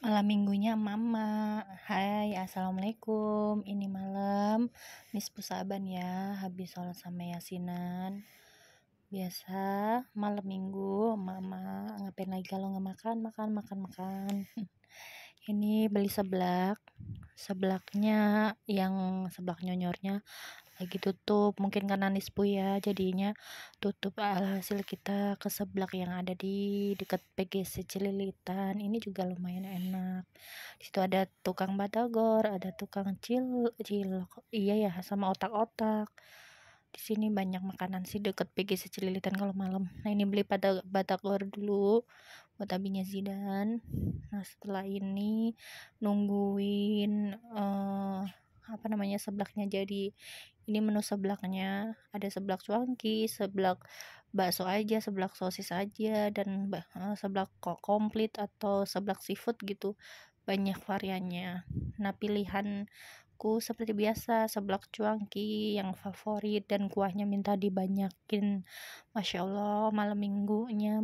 malam minggunya mama hai assalamualaikum ini malam miss pusaban ya habis sholat sama yasinan biasa malam minggu mama ngapain lagi kalau nggak makan makan makan makan ini beli seblak seblaknya yang seblak nyonyornya lagi tutup mungkin karena nispu ya jadinya tutup hasil kita ke seblak yang ada di dekat PGC Cililitan ini juga lumayan enak di situ ada tukang batagor ada tukang cil cilok iya ya sama otak-otak di sini banyak makanan sih deket PGC Cililitan kalau malam nah ini beli pada batagor dulu buat abinya Zidan nah setelah ini nungguin namanya seblaknya jadi ini menu seblaknya ada seblak cuangki seblak bakso aja seblak sosis aja dan uh, seblak komplit atau seblak seafood gitu banyak variannya nah pilihanku seperti biasa seblak cuangki yang favorit dan kuahnya minta dibanyakin masya allah malam minggunya